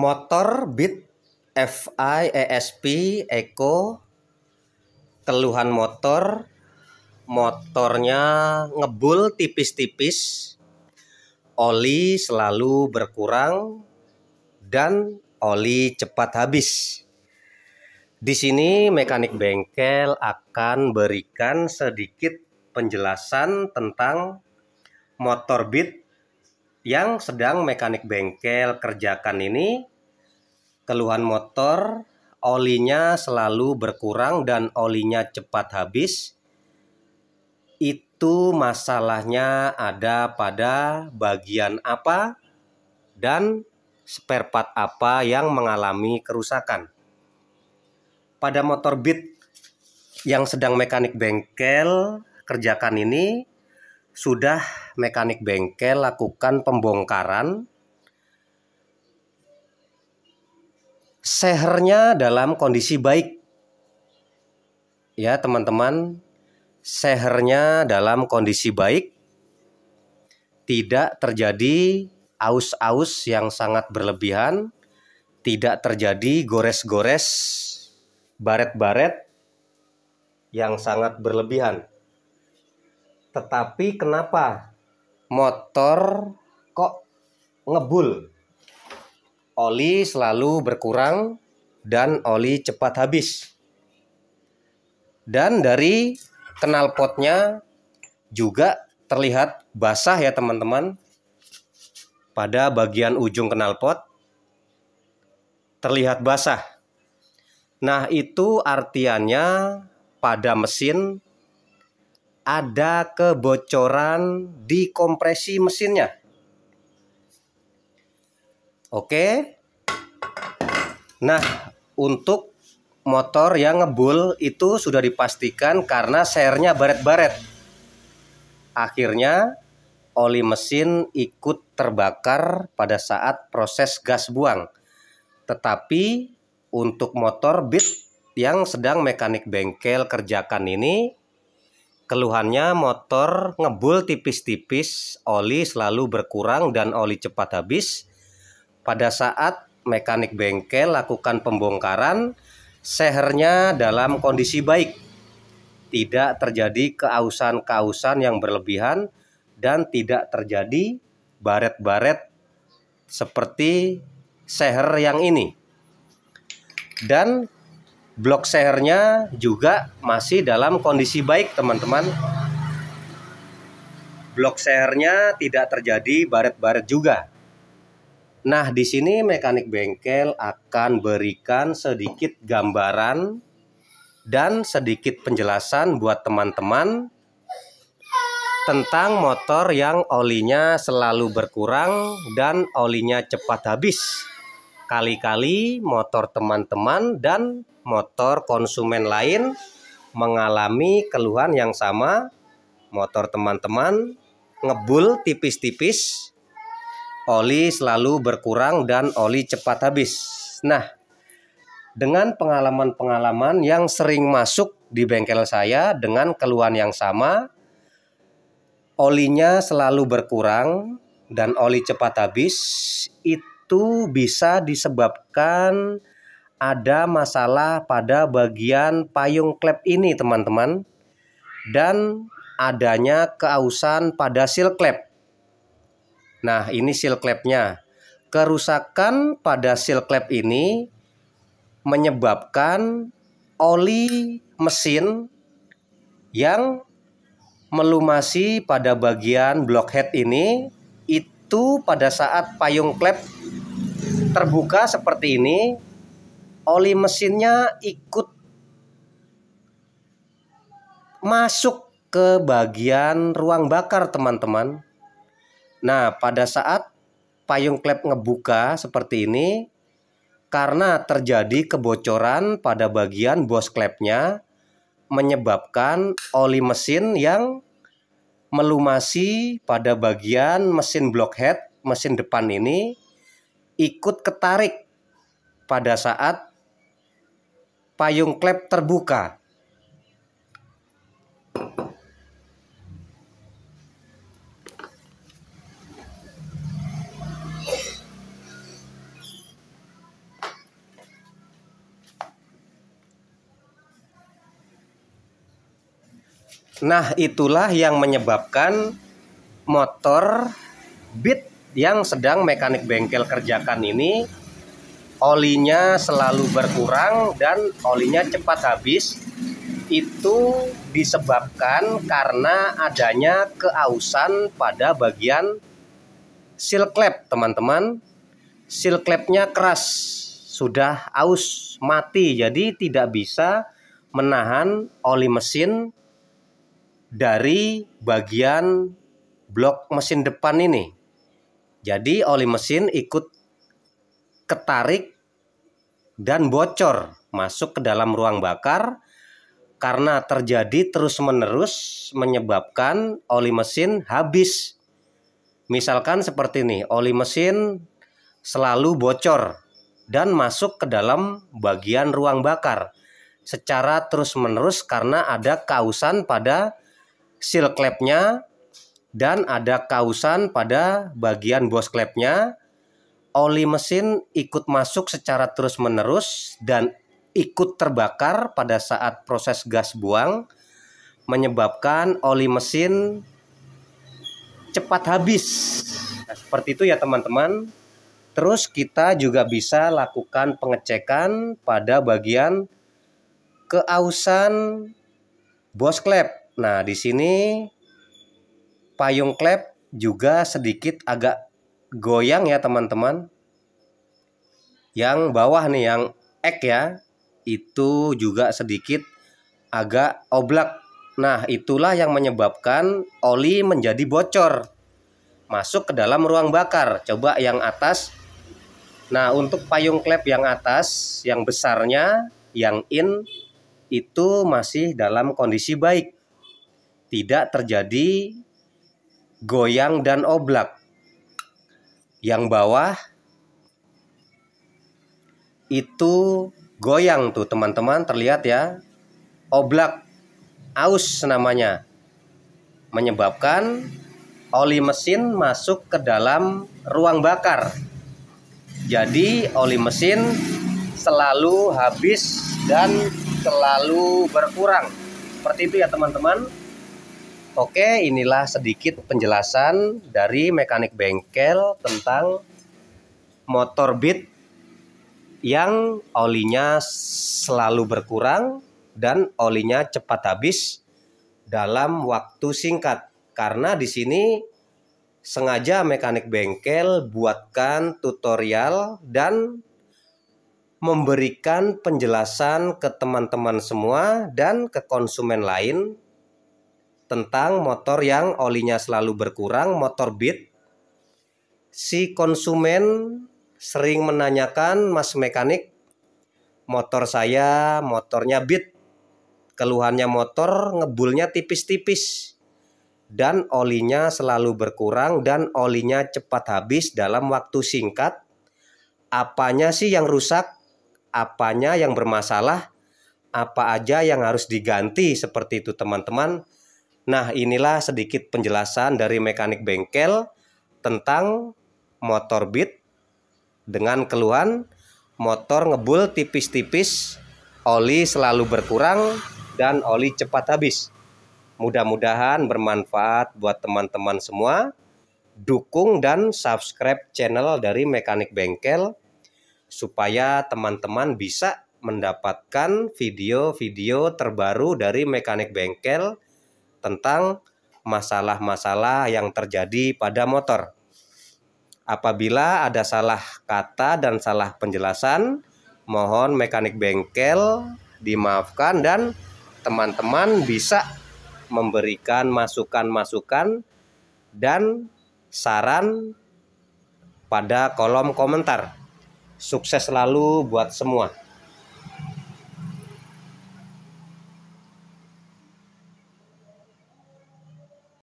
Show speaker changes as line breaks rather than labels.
motor Beat FI ESP Eco keluhan motor motornya ngebul tipis-tipis oli selalu berkurang dan oli cepat habis di sini mekanik bengkel akan berikan sedikit penjelasan tentang motor Beat yang sedang mekanik bengkel kerjakan ini keluhan motor, olinya selalu berkurang dan olinya cepat habis. Itu masalahnya ada pada bagian apa dan spare part apa yang mengalami kerusakan. Pada motor Beat yang sedang mekanik bengkel kerjakan ini, sudah mekanik bengkel lakukan pembongkaran sehernya dalam kondisi baik. Ya, teman-teman, sehernya dalam kondisi baik. Tidak terjadi aus-aus yang sangat berlebihan, tidak terjadi gores-gores, baret-baret yang sangat berlebihan. Tetapi kenapa motor kok ngebul? oli selalu berkurang dan oli cepat habis. Dan dari knalpotnya juga terlihat basah ya teman-teman. Pada bagian ujung knalpot terlihat basah. Nah, itu artiannya pada mesin ada kebocoran di kompresi mesinnya. Oke. Nah, untuk motor yang ngebul itu sudah dipastikan karena sernya baret-baret. Akhirnya oli mesin ikut terbakar pada saat proses gas buang. Tetapi untuk motor bit yang sedang mekanik bengkel kerjakan ini keluhannya motor ngebul tipis-tipis, oli selalu berkurang dan oli cepat habis pada saat mekanik bengkel lakukan pembongkaran, sehernya dalam kondisi baik. Tidak terjadi keausan-keausan yang berlebihan dan tidak terjadi baret-baret seperti seher yang ini. Dan blok sehernya juga masih dalam kondisi baik teman-teman. Blok sehernya tidak terjadi baret-baret juga. Nah, di sini mekanik bengkel akan berikan sedikit gambaran dan sedikit penjelasan buat teman-teman tentang motor yang olinya selalu berkurang dan olinya cepat habis. Kali-kali motor teman-teman dan motor konsumen lain mengalami keluhan yang sama. Motor teman-teman ngebul tipis-tipis oli selalu berkurang dan oli cepat habis. Nah, dengan pengalaman-pengalaman yang sering masuk di bengkel saya dengan keluhan yang sama, olinya selalu berkurang dan oli cepat habis, itu bisa disebabkan ada masalah pada bagian payung klep ini teman-teman dan adanya keausan pada seal klep. Nah, ini seal clapnya. Kerusakan pada seal clap ini menyebabkan oli mesin yang melumasi pada bagian blockhead ini itu pada saat payung klep terbuka seperti ini oli mesinnya ikut masuk ke bagian ruang bakar teman-teman Nah, pada saat payung klep ngebuka seperti ini, karena terjadi kebocoran pada bagian bos klepnya, menyebabkan oli mesin yang melumasi pada bagian mesin blockhead, mesin depan ini, ikut ketarik pada saat payung klep terbuka. Nah, itulah yang menyebabkan motor Beat yang sedang mekanik bengkel kerjakan ini olinya selalu berkurang dan olinya cepat habis. Itu disebabkan karena adanya keausan pada bagian seal klep, teman-teman. Seal klepnya keras, sudah aus, mati. Jadi tidak bisa menahan oli mesin dari bagian blok mesin depan ini. Jadi oli mesin ikut ketarik dan bocor masuk ke dalam ruang bakar karena terjadi terus-menerus menyebabkan oli mesin habis. Misalkan seperti ini, oli mesin selalu bocor dan masuk ke dalam bagian ruang bakar secara terus-menerus karena ada kausan pada seal klepnya dan ada kausan pada bagian bos klepnya. Oli mesin ikut masuk secara terus-menerus dan ikut terbakar pada saat proses gas buang menyebabkan oli mesin cepat habis. Nah, seperti itu ya teman-teman. Terus kita juga bisa lakukan pengecekan pada bagian keausan bos klep Nah, di sini payung klep juga sedikit agak goyang ya teman-teman. Yang bawah nih yang ek ya, itu juga sedikit agak oblak. Nah, itulah yang menyebabkan oli menjadi bocor. Masuk ke dalam ruang bakar. Coba yang atas. Nah, untuk payung klep yang atas, yang besarnya, yang in, itu masih dalam kondisi baik tidak terjadi goyang dan oblak. Yang bawah itu goyang tuh teman-teman terlihat ya. Oblak aus namanya. Menyebabkan oli mesin masuk ke dalam ruang bakar. Jadi oli mesin selalu habis dan selalu berkurang. Seperti itu ya teman-teman. Oke, inilah sedikit penjelasan dari mekanik bengkel tentang motor bit yang olinya selalu berkurang dan olinya cepat habis dalam waktu singkat. Karena di sini sengaja mekanik bengkel buatkan tutorial dan memberikan penjelasan ke teman-teman semua dan ke konsumen lain tentang motor yang olinya selalu berkurang, motor Beat. Si konsumen sering menanyakan Mas mekanik, motor saya motornya Beat. Keluhannya motor ngebulnya tipis-tipis dan olinya selalu berkurang dan olinya cepat habis dalam waktu singkat. Apanya sih yang rusak? Apanya yang bermasalah? Apa aja yang harus diganti seperti itu teman-teman? Nah, inilah sedikit penjelasan dari mekanik bengkel tentang motor Beat dengan keluhan motor ngebul tipis-tipis, oli selalu berkurang dan oli cepat habis. Mudah-mudahan bermanfaat buat teman-teman semua. Dukung dan subscribe channel dari Mekanik Bengkel supaya teman-teman bisa mendapatkan video-video terbaru dari Mekanik Bengkel tentang masalah-masalah yang terjadi pada motor. Apabila ada salah kata dan salah penjelasan, mohon mekanik bengkel dimaafkan dan teman-teman bisa memberikan masukan-masukan dan saran pada kolom komentar. Sukses selalu buat semua.